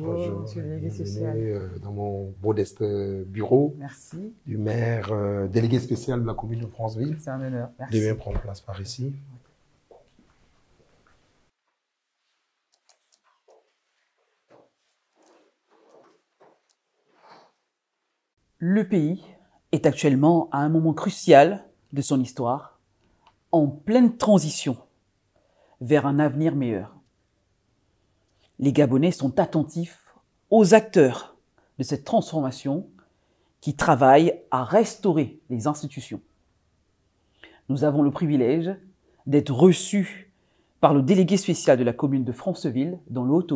Bonjour, monsieur le délégué social. Euh, dans mon modeste euh, bureau. Du maire euh, délégué spécial de la commune de Franceville. C'est un honneur. Merci. vais prendre place par ici. Le pays est actuellement à un moment crucial de son histoire, en pleine transition vers un avenir meilleur les Gabonais sont attentifs aux acteurs de cette transformation qui travaillent à restaurer les institutions. Nous avons le privilège d'être reçus par le délégué spécial de la commune de Franceville, dans le haut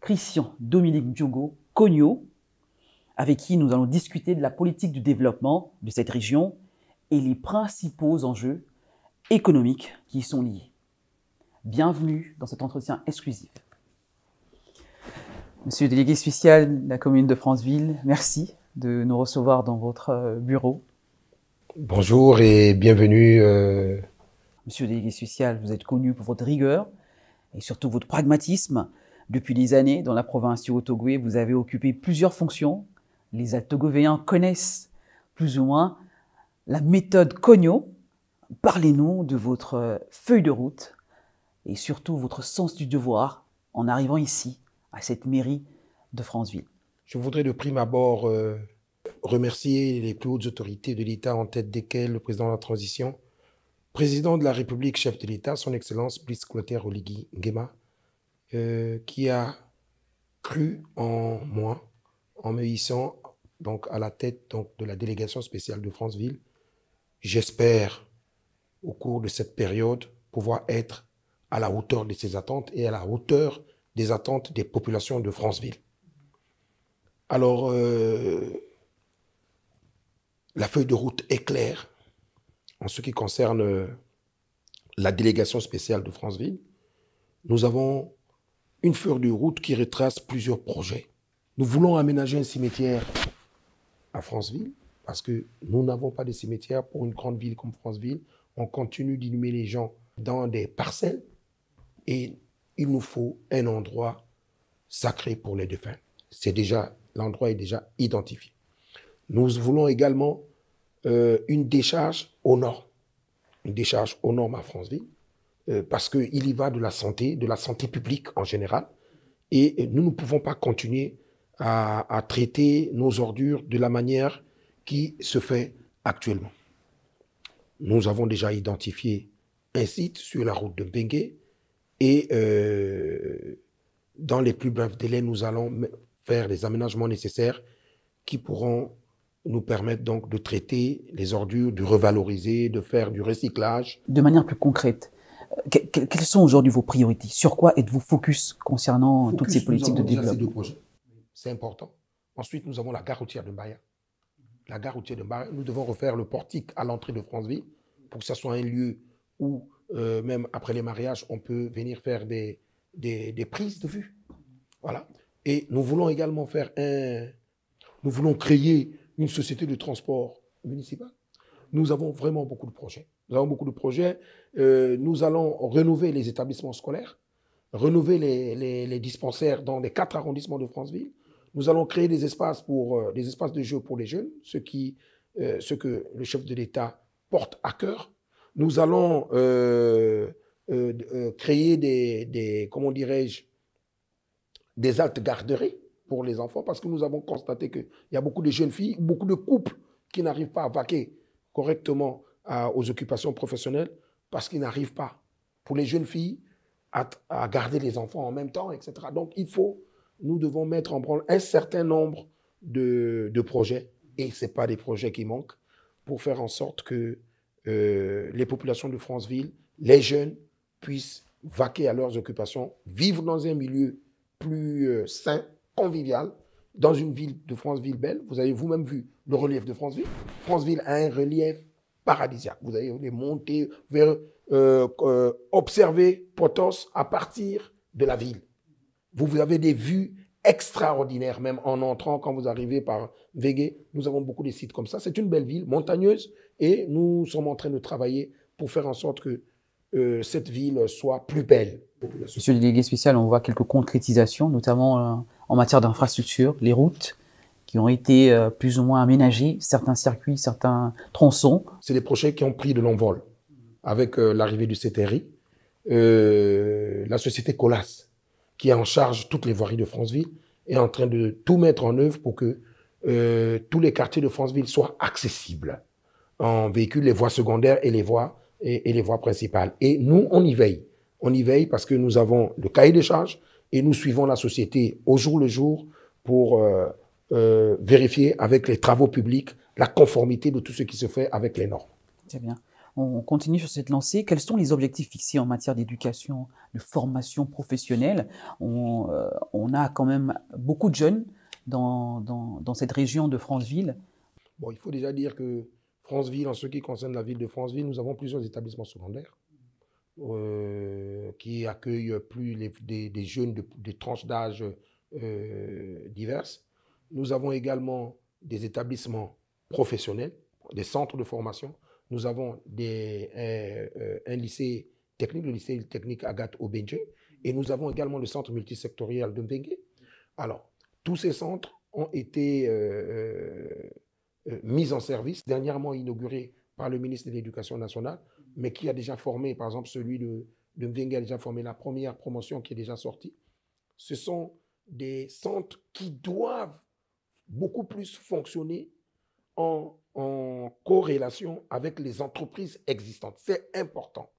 Christian Dominique Diogo Cogno, avec qui nous allons discuter de la politique du développement de cette région et les principaux enjeux économiques qui y sont liés. Bienvenue dans cet entretien exclusif. Monsieur le délégué spécial de la commune de Franceville, merci de nous recevoir dans votre euh, bureau. Bonjour et bienvenue. Euh. Monsieur le délégué spécial, vous êtes connu pour votre rigueur et surtout votre pragmatisme. Depuis des années, dans la province du haut vous avez occupé plusieurs fonctions. Les Altogovéens connaissent plus ou moins la méthode Cogno. Parlez-nous de votre euh, feuille de route et surtout votre sens du devoir en arrivant ici à cette mairie de Franceville. Je voudrais de prime abord euh, remercier les plus hautes autorités de l'État en tête desquelles le président de la transition, président de la République, chef de l'État, son Excellence bliss Oligui Nguema, euh, qui a cru en moi en me hissant donc à la tête donc, de la délégation spéciale de Franceville. J'espère, au cours de cette période, pouvoir être à la hauteur de ses attentes et à la hauteur des attentes des populations de Franceville. Alors, euh, la feuille de route est claire en ce qui concerne euh, la délégation spéciale de Franceville. Nous avons une feuille de route qui retrace plusieurs projets. Nous voulons aménager un cimetière à Franceville parce que nous n'avons pas de cimetière pour une grande ville comme Franceville. On continue d'inhumer les gens dans des parcelles et il nous faut un endroit sacré pour les défunts. C'est déjà, l'endroit est déjà identifié. Nous voulons également euh, une décharge au nord, une décharge au nord, à Franceville, euh, parce qu'il y va de la santé, de la santé publique en général, et euh, nous ne pouvons pas continuer à, traiter nos ordures de la manière qui se fait actuellement. Nous avons déjà identifié un site sur la route de Bengué, et euh, dans les plus brefs délais, nous allons faire les aménagements nécessaires qui pourront nous permettre donc de traiter les ordures, de revaloriser, de faire du recyclage. De manière plus concrète, euh, quels quelles sont aujourd'hui vos priorités Sur quoi êtes-vous focus concernant toutes ces politiques de développement C'est important. Ensuite, nous avons la gare routière de baya La gare routière de nous devons refaire le portique à l'entrée de Franceville pour que ce soit un lieu où euh, même après les mariages, on peut venir faire des, des, prises de vue. Voilà. Et nous voulons également faire un. Nous voulons créer une société de transport municipal. Nous avons vraiment beaucoup de projets. Nous avons beaucoup de projets. Euh, nous allons rénover les établissements scolaires, renouveler les, dispensaires dans les quatre arrondissements de Franceville. Nous allons créer des espaces pour euh, des espaces de jeu pour les jeunes, ce qui, ce que le chef de l'État porte à cœur. Nous allons euh, euh, euh, créer des, comment dirais-je, des altes garderies pour les enfants parce que nous avons constaté qu'il y a beaucoup de jeunes filles, beaucoup de couples qui n'arrivent pas à vaquer correctement aux occupations professionnelles parce qu'ils n'arrivent pas, pour les jeunes filles, à, garder les enfants en même temps, etc. Donc il faut, nous devons mettre en branle un certain nombre de, projets, et ce pas des projets qui manquent, pour faire en sorte que euh, les populations de Franceville, les jeunes, puissent vaquer à leurs occupations, vivre dans un milieu plus euh, sain, convivial, dans une ville de Franceville belle. Vous avez vous-même vu le relief de Franceville. Franceville a un relief paradisiaque. Vous allez les monter vers euh, euh observer Potos à partir de la ville. Vous, vous avez des vues extraordinaires, même en entrant, quand vous arrivez par Végué. Nous avons beaucoup de sites comme ça. C'est une belle ville montagneuse et nous sommes en train de travailler pour faire en sorte que euh, cette ville soit plus belle. Monsieur le délégué spécial, on voit quelques concrétisations, notamment euh, en matière d'infrastructures, les routes qui ont été euh, plus ou moins aménagées, certains circuits, certains tronçons. C'est des projets qui ont pris de l'envol avec l'arrivée du CTRI, la société Colas, qui est en charge toutes les voiries de Franceville, est en train de tout mettre en œuvre pour que tous les quartiers de Franceville soient accessibles en véhicule les voies secondaires et les voies, et, les voies principales. Et nous, on y veille. On y veille parce que nous avons le cahier des charges et nous suivons la société au jour le jour pour euh, euh, vérifier avec les travaux publics la conformité de tout ce qui se fait avec les normes. Très bien. On continue sur cette lancée. Quels sont les objectifs fixés en matière d'éducation, de formation professionnelle euh, on, a quand même beaucoup de jeunes dans, dans, dans cette région de Franceville. Bon, il faut déjà dire que Franceville, en ce qui concerne la ville de Franceville, nous avons plusieurs établissements secondaires euh, qui accueillent plus des, jeunes de, des tranches d'âge euh, diverses. Nous avons également des établissements professionnels, des centres de formation. Nous avons euh, un, lycée technique, le lycée technique Agathe Obenje, et nous avons également le centre multisectoriel de Mbengue. Alors, tous ces centres ont été euh, mise en service, dernièrement inaugurée par le ministre de l'Éducation nationale, mais qui a déjà formé, par exemple celui de, de Mvinga a déjà formé la première promotion qui est déjà sortie. Ce sont des centres qui doivent beaucoup plus fonctionner en, en corrélation avec les entreprises existantes. C'est important.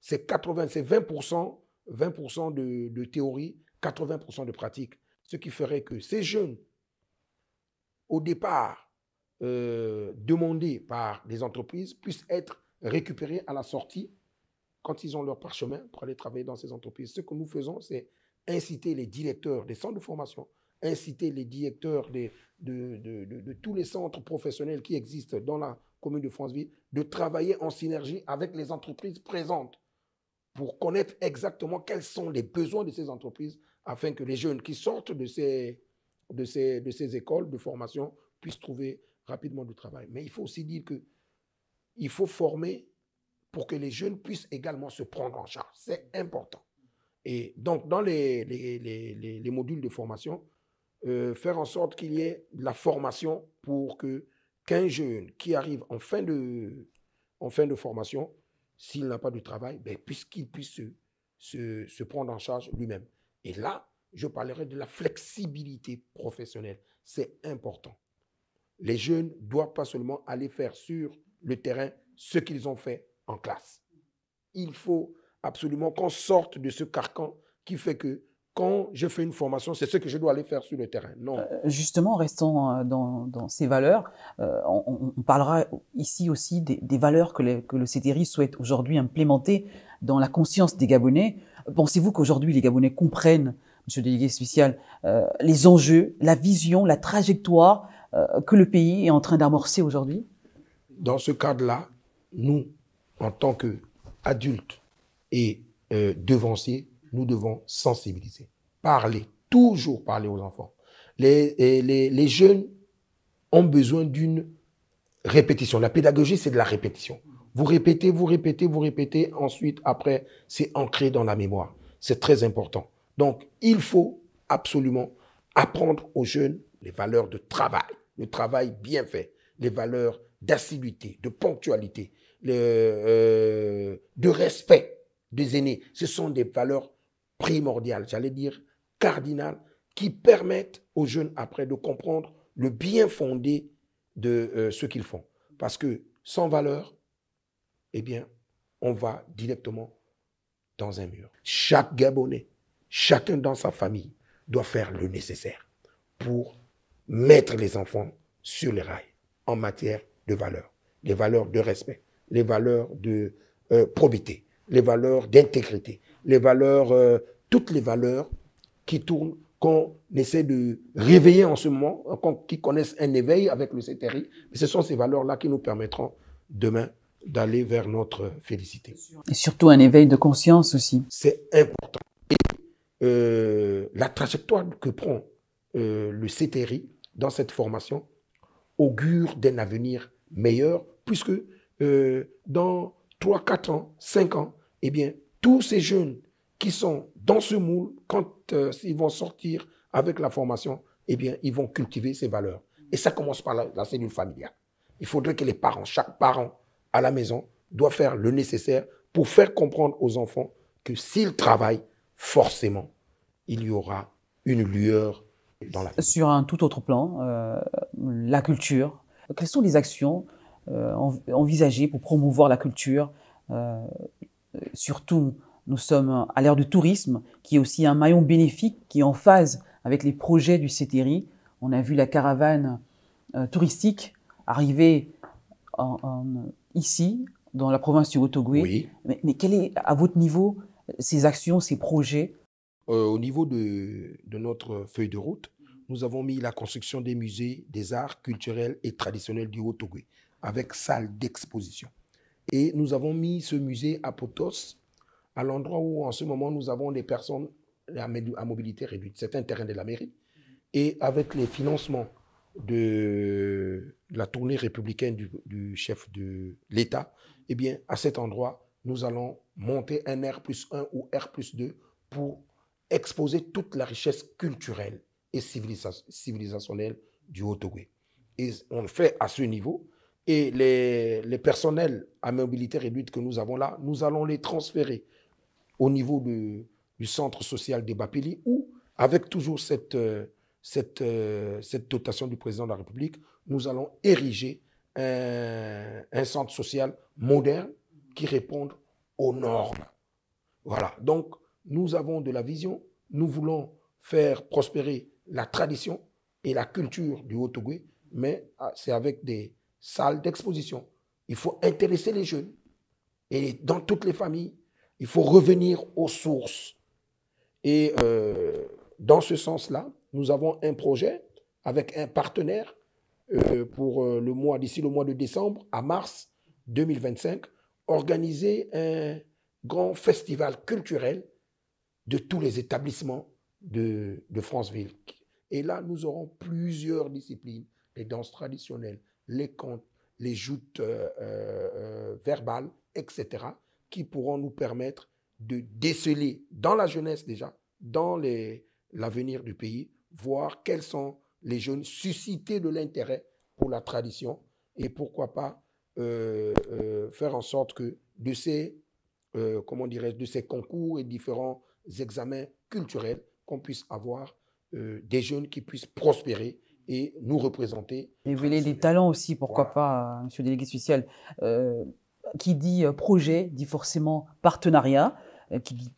C'est 80, 20%, 20 de, de théorie, 80% de pratique. Ce qui ferait que ces jeunes, au départ, euh, demandés par des entreprises puissent être récupérés à la sortie quand ils ont leur parchemin pour aller travailler dans ces entreprises. Ce que nous faisons, c'est inciter les directeurs des centres de formation, inciter les directeurs des, de, tous les centres professionnels qui existent dans la commune de Franceville de travailler en synergie avec les entreprises présentes pour connaître exactement quels sont les besoins de ces entreprises afin que les jeunes qui sortent de ces, de ces, de ces écoles de formation puissent trouver rapidement du travail. Mais il faut aussi dire que il faut former pour que les jeunes puissent également se prendre en charge. C'est important. Et donc, dans les, modules de formation, euh, faire en sorte qu'il y ait la formation pour que qu'un jeune qui arrive en fin de, formation, s'il n'a pas de travail, ben, puisqu'il puisse se prendre en charge lui-même. Et là, je parlerai de la flexibilité professionnelle. C'est important. Les jeunes doivent pas seulement aller faire sur le terrain ce qu'ils ont fait en classe. Il faut absolument qu'on sorte de ce carcan qui fait que quand je fais une formation, c'est ce que je dois aller faire sur le terrain. Non. Euh, justement, restons dans, ces valeurs. Euh, on, parlera ici aussi des, valeurs que, le CTRI souhaite aujourd'hui implémenter dans la conscience des Gabonais. Pensez-vous qu'aujourd'hui les Gabonais comprennent, Monsieur le délégué spécial, euh, les enjeux, la vision, la trajectoire euh, que le pays est en train d'amorcer aujourd'hui Dans ce cadre-là, nous, en tant qu'adultes et euh, devanciers, nous devons sensibiliser, parler, toujours parler aux enfants. Les, les jeunes ont besoin d'une répétition. La pédagogie, c'est de la répétition. Vous répétez, vous répétez, vous répétez. Ensuite, après, c'est ancré dans la mémoire. C'est très important. Donc, il faut absolument apprendre aux jeunes les valeurs de travail, le travail bien fait, les valeurs d'assiduité, de ponctualité, euh, de respect des aînés. Ce sont des valeurs primordiales, j'allais dire cardinales, qui permettent aux jeunes après de comprendre le bien fondé de euh, ce qu'ils font. Parce que sans valeur, eh bien, on va directement dans un mur. Chaque Gabonais, chacun dans sa famille, doit faire le nécessaire pour mettre les enfants sur les rails en matière de valeurs, les valeurs de respect, les valeurs de euh, probité, les valeurs d'intégrité, les valeurs, euh, toutes les valeurs qui tournent, qu'on essaie de réveiller en ce moment, qui connaissent un éveil avec le CTRI. Ce sont ces valeurs-là qui nous permettront demain d'aller vers notre félicité. Et surtout un éveil de conscience aussi. C'est important. Et euh, la trajectoire que prend le CTRI dans cette formation augure d'un avenir meilleur, puisque euh, dans 3, 4 ans, 5 ans, eh bien, tous ces jeunes qui sont dans ce moule, quand euh, ils vont sortir avec la formation, eh bien, ils vont cultiver ces valeurs. Et ça commence par la, la cellule familiale. Il faudrait que les parents, chaque parent à la maison, doit faire le nécessaire pour faire comprendre aux enfants que s'ils travaillent, forcément, il y aura une lueur sur un tout autre plan, euh, la culture. Quelles sont les actions euh, envisagées pour promouvoir la culture euh, Surtout, nous sommes à l'ère du tourisme, qui est aussi un maillon bénéfique, qui est en phase avec les projets du CETERI. On a vu la caravane touristique arriver ici, dans la province du haut Mais, mais quelle est, à votre niveau, ces actions, ces projets Au niveau de, notre feuille de route, nous avons mis la construction des musées des arts culturels et traditionnels du Haut-Togo, avec salle d'exposition. Et nous avons mis ce musée à Potos, à l'endroit où en ce moment nous avons des personnes à mobilité réduite. C'est un terrain de la mairie. Et avec les financements de la tournée républicaine du, chef de l'État, eh bien, à cet endroit, nous allons monter un R 1 ou R 2 pour exposer toute la richesse culturelle et civilisationnelle du haut ogooué Et on le fait à ce niveau. Et les, les, personnels à mobilité réduite que nous avons là, nous allons les transférer au niveau du centre social des Bapili, où, avec toujours cette, euh, cette, euh, cette, dotation du président de la République, nous allons ériger un, un centre social moderne qui répond aux normes. Voilà. Donc, nous avons de la vision. Nous voulons faire prospérer la tradition et la culture du haut ogooué mais ah, c'est avec des salles d'exposition. Il faut intéresser les jeunes et dans toutes les familles, il faut revenir aux sources. Et euh, dans ce sens-là, nous avons un projet avec un partenaire euh, pour euh, le mois d'ici le mois de décembre à mars 2025, organiser un grand festival culturel de tous les établissements de, Franceville. Et là, nous aurons plusieurs disciplines, les danses traditionnelles, les contes, les joutes euh, euh, euh, verbales, etc., qui pourront nous permettre de déceler dans la jeunesse déjà, dans l'avenir du pays, voir quels sont les jeunes suscités de l'intérêt pour la tradition et pourquoi pas faire en sorte que de ces, comment dirais de ces concours et différents examens culturels, qu'on puisse avoir euh, des jeunes qui puissent prospérer et nous représenter. voulez euh, des talents aussi, pourquoi pas, euh, monsieur le délégué spécial. qui dit projet dit forcément partenariat, qui dit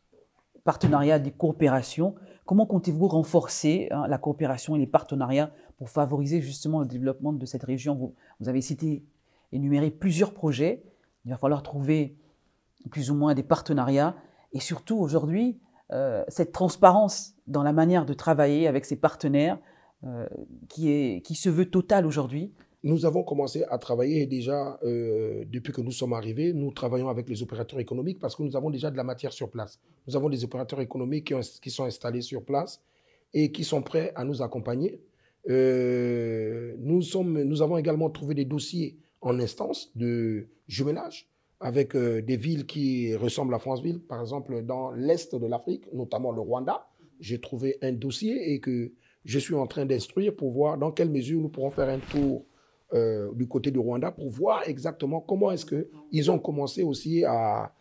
partenariat des coopérations. Comment comptez-vous renforcer hein, la coopération et les partenariats pour favoriser justement le développement de cette région vous, vous avez cité, énuméré plusieurs projets. Il va falloir trouver plus ou moins des partenariats. Et surtout, aujourd'hui, euh, cette transparence dans la manière de travailler avec ses partenaires euh, qui, est, qui se veut totale aujourd'hui Nous avons commencé à travailler déjà euh, depuis que nous sommes arrivés. Nous travaillons avec les opérateurs économiques parce que nous avons déjà de la matière sur place. Nous avons des opérateurs économiques qui, sont installés sur place et qui sont prêts à nous accompagner. nous, sommes, nous avons également trouvé des dossiers en instance de jumelage avec euh, des villes qui ressemblent à Franceville, par exemple dans l'Est de l'Afrique, notamment le Rwanda. J'ai trouvé un dossier et que je suis en train d'instruire pour voir dans quelle mesure nous pourrons faire un tour euh, du côté du Rwanda pour voir exactement comment est-ce qu'ils ont commencé aussi à,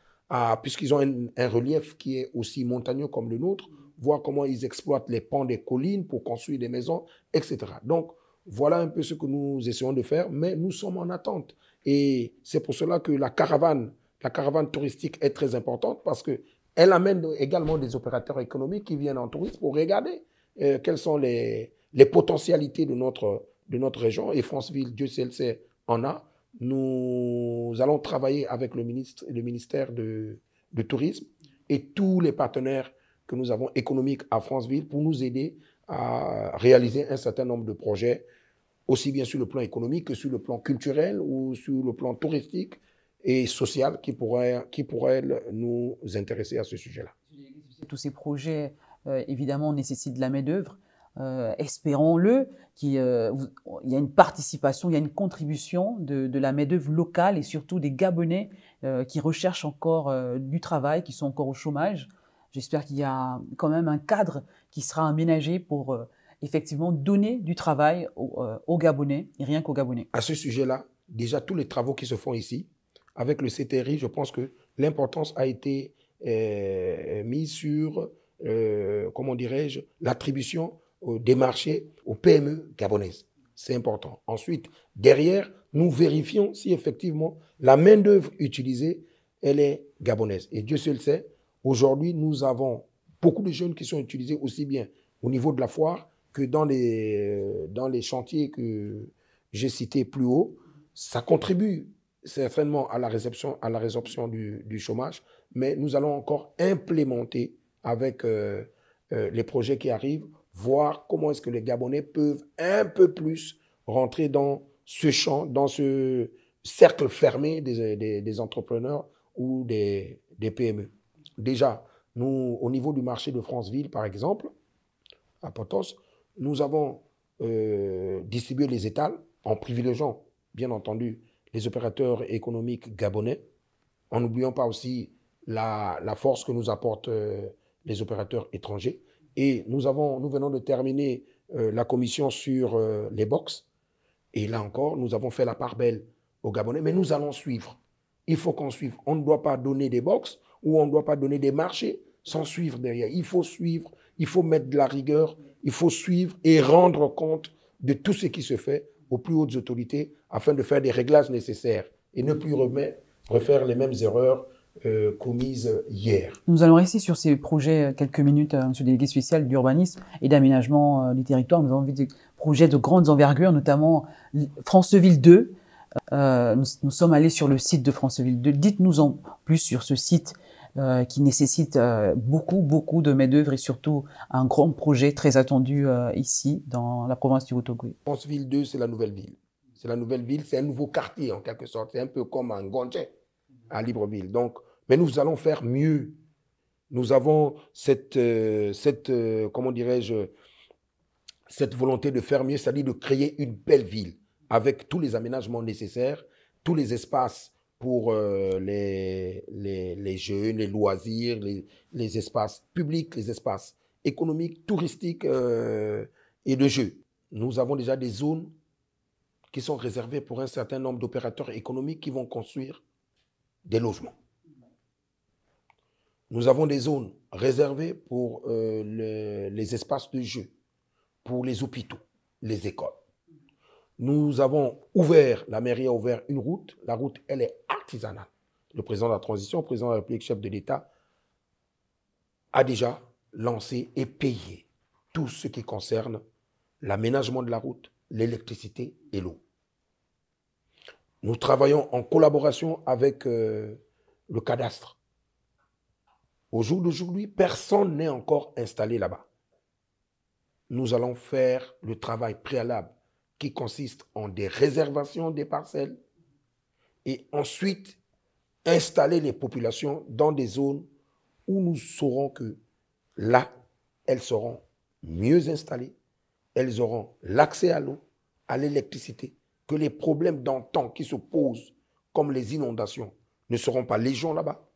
puisqu'ils ont un, un, relief qui est aussi montagneux comme le nôtre, voir comment ils exploitent les pans des collines pour construire des maisons, etc. Donc, voilà un peu ce que nous essayons de faire, mais nous sommes en attente. Et c'est pour cela que la caravane, la caravane touristique est très importante parce qu'elle amène également des opérateurs économiques qui viennent en tourisme pour regarder euh, quelles sont les, les, potentialités de notre, de notre région. Et Franceville, Dieu sait, sait, en a. Nous allons travailler avec le, ministre, le ministère de, de Tourisme et tous les partenaires que nous avons économiques à Franceville pour nous aider à réaliser un certain nombre de projets aussi bien sur le plan économique que sur le plan culturel ou sur le plan touristique et social qui pourrait, qui pourrait nous intéresser à ce sujet-là. Tous ces projets, euh, évidemment, nécessitent de la main-d'œuvre. Euh, espérons-le, qu'il euh, y a une participation, il y a une contribution de, de la main-d'œuvre locale et surtout des Gabonais qui recherchent encore du travail, qui sont encore au chômage. J'espère qu'il y a quand même un cadre qui sera aménagé pour effectivement donner du travail euh, aux, Gabonais, rien qu'aux Gabonais. À ce sujet-là, déjà tous les travaux qui se font ici, avec le CTRI, je pense que l'importance a été euh, mise sur, euh, comment dirais-je, l'attribution des marchés aux PME gabonaises. C'est important. Ensuite, derrière, nous vérifions si effectivement la main-d'œuvre utilisée, elle est gabonaise. Et Dieu seul sait, aujourd'hui, nous avons beaucoup de jeunes qui sont utilisés aussi bien au niveau de la foire que dans les, dans les chantiers que j'ai cités plus haut, ça contribue certainement à la réception, à la résorption du, chômage, mais nous allons encore implémenter avec euh, euh, les projets qui arrivent, voir comment est-ce que les Gabonais peuvent un peu plus rentrer dans ce champ, dans ce cercle fermé des, des, des entrepreneurs ou des, des, PME. Déjà, nous, au niveau du marché de Franceville, par exemple, à Potos, nous avons euh, distribué les étals en privilégiant, bien entendu, les opérateurs économiques gabonais, en n'oubliant pas aussi la, force que nous apportent euh, les opérateurs étrangers. Et nous, avons, nous venons de terminer euh, la commission sur les box. Et là encore, nous avons fait la part belle aux Gabonais, mais nous allons suivre. Il faut qu'on suive. On ne doit pas donner des box ou on ne doit pas donner des marchés sans suivre derrière. Il faut suivre il faut mettre de la rigueur, il faut suivre et rendre compte de tout ce qui se fait aux plus hautes autorités afin de faire des réglages nécessaires et ne plus refaire les mêmes erreurs euh, commises hier. Nous allons rester sur ces projets euh, quelques minutes, euh, M. le délégué spécial d'urbanisme et d'aménagement du territoire. Nous avons vu des projets de grandes envergure, notamment Franceville 2. nous, nous, sommes allés sur le site de Franceville 2. Dites-nous en plus sur ce site euh, qui nécessite euh, beaucoup, beaucoup de main-d'œuvre et surtout un grand projet très attendu euh, ici, dans la province du Haut-Ogooué. Ville 2, c'est la nouvelle ville. C'est la nouvelle ville, c'est un nouveau quartier en quelque sorte. C'est un peu comme un Gondje à Libreville. Donc, mais nous allons faire mieux. Nous avons cette, cette comment dirais-je, cette volonté de faire mieux, c'est-à-dire de créer une belle ville avec tous les aménagements nécessaires, tous les espaces pour euh, les, jeux, les, loisirs, les, espaces publics, les espaces économiques, touristiques euh, et de jeux. Nous avons déjà des zones qui sont réservées pour un certain nombre d'opérateurs économiques qui vont construire des logements. Nous avons des zones réservées pour euh, les espaces de jeux, pour les hôpitaux, les écoles. Nous avons ouvert, la mairie a ouvert une route. La route, elle est artisanale. Le président de la transition, le président de la République, chef de l'État, a déjà lancé et payé tout ce qui concerne l'aménagement de la route, l'électricité et l'eau. Nous travaillons en collaboration avec euh, le cadastre. Au jour d'aujourd'hui, personne n'est encore installé là-bas. Nous allons faire le travail préalable qui consiste en des réservations des parcelles et ensuite installer les populations dans des zones où nous saurons que là, elles seront mieux installées, elles auront l'accès à l'eau, à l'électricité, que les problèmes d'antan qui se posent, comme les inondations, ne seront pas légion là-bas,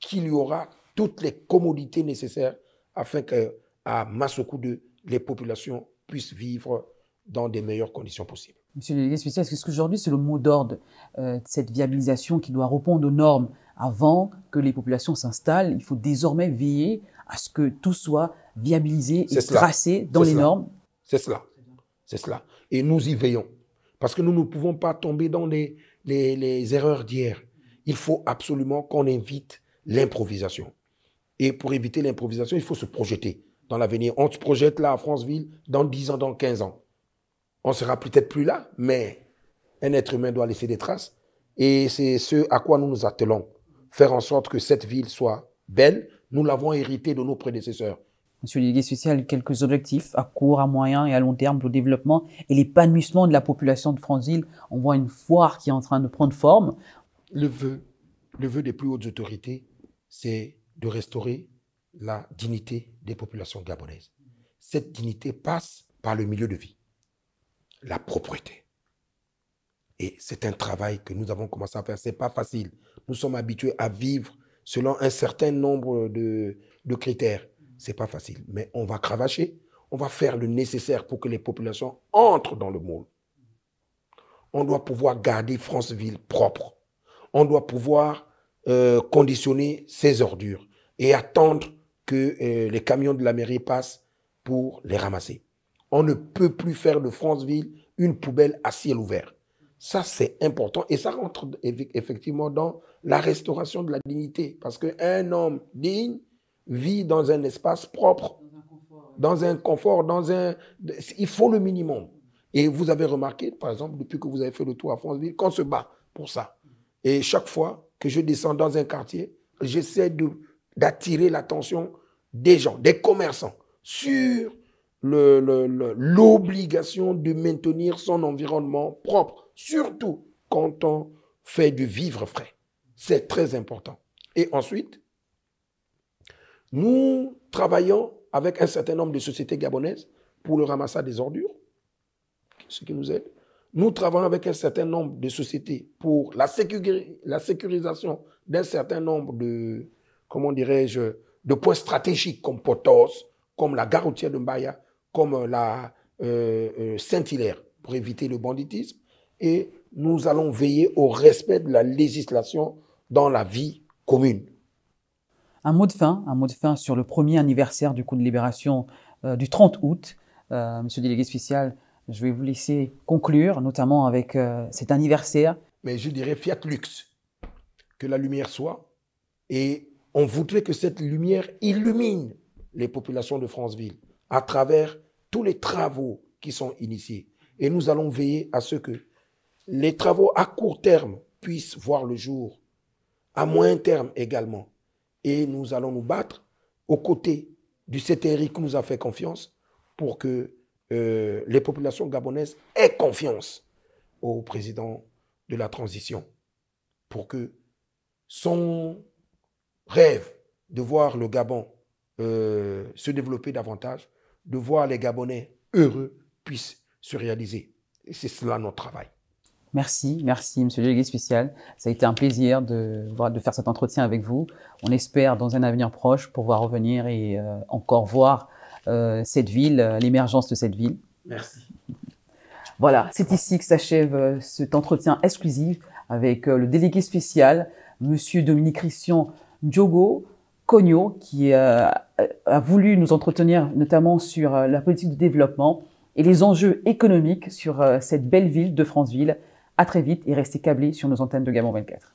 qu'il y aura toutes les commodités nécessaires afin que à Massoukou les populations puissent vivre dans des meilleures conditions possibles. Monsieur le délégué est-ce qu'aujourd'hui c'est le mot d'ordre euh, de cette viabilisation qui doit répondre aux normes avant que les populations s'installent Il faut désormais veiller à ce que tout soit viabilisé et tracé dans les normes. C'est cela. C'est cela. Et nous y veillons. Parce que nous ne pouvons pas tomber dans les, les, erreurs d'hier. Il faut absolument qu'on invite l'improvisation. Et pour éviter l'improvisation, il faut se projeter dans l'avenir. On se projette là à Franceville dans 10 ans, dans 15 ans. On sera peut-être plus là, mais un être humain doit laisser des traces. Et c'est ce à quoi nous nous attelons. Faire en sorte que cette ville soit belle. Nous l'avons héritée de nos prédécesseurs. Monsieur le délégué social, quelques objectifs à court, à moyen et à long terme pour le développement et l'épanouissement de la population de france On voit une foire qui est en train de prendre forme. Le vœu, le vœu des plus hautes autorités, c'est de restaurer la dignité des populations gabonaises. Cette dignité passe par le milieu de vie la propreté. Et c'est un travail que nous avons commencé à faire. Ce n'est pas facile. Nous sommes habitués à vivre selon un certain nombre de, critères. Ce n'est pas facile. Mais on va cravacher, on va faire le nécessaire pour que les populations entrent dans le moule. On doit pouvoir garder Franceville propre. On doit pouvoir euh, conditionner ses ordures et attendre que euh, les camions de la mairie passent pour les ramasser. On ne peut plus faire de Franceville une poubelle à ciel ouvert. Ça, c'est important. Et ça rentre effectivement dans la restauration de la dignité. Parce qu'un homme digne vit dans un espace propre, dans un confort, dans un... Il faut le minimum. Et vous avez remarqué, par exemple, depuis que vous avez fait le tour à Franceville, qu'on se bat pour ça. Et chaque fois que je descends dans un quartier, j'essaie d'attirer l'attention des gens, des commerçants, sur l'obligation de maintenir son environnement propre, surtout quand on fait du vivre frais. C'est très important. Et ensuite, nous travaillons avec un certain nombre de sociétés gabonaises pour le ramassage des ordures, ce qui nous aide. Nous travaillons avec un certain nombre de sociétés pour la, la sécurisation d'un certain nombre de, comment dirais-je, de points stratégiques comme Potos, comme la gare de Mbaya, comme la euh, euh, Saint-Hilaire, pour éviter le banditisme. Et nous allons veiller au respect de la législation dans la vie commune. Un mot de fin, un mot de fin sur le premier anniversaire du coup de libération euh, du 30 août. monsieur le délégué spécial, je vais vous laisser conclure, notamment avec cet anniversaire. Mais je dirais Fiat Lux, que la lumière soit, et on voudrait que cette lumière illumine les populations de Franceville à travers tous les travaux qui sont initiés. Et nous allons veiller à ce que les travaux à court terme puissent voir le jour, à moyen terme également. Et nous allons nous battre aux côtés du CTRI qui nous a fait confiance pour que euh, les populations gabonaises aient confiance au président de la transition, pour que son rêve de voir le Gabon euh, se développer davantage de voir les Gabonais heureux puissent se réaliser. Et c'est cela notre travail. Merci, merci, Monsieur le délégué spécial. Ça a été un plaisir de, de faire cet entretien avec vous. On espère, dans un avenir proche, pouvoir revenir et euh, encore voir euh, cette ville, euh, l'émergence de cette ville. Merci. Voilà, c'est ici que s'achève cet entretien exclusif avec le délégué spécial, Monsieur Dominique Christian Diogo, qui euh, a voulu nous entretenir notamment sur euh, la politique de développement et les enjeux économiques sur euh, cette belle ville de Franceville. À très vite et restez câblés sur nos antennes de Gabon 24.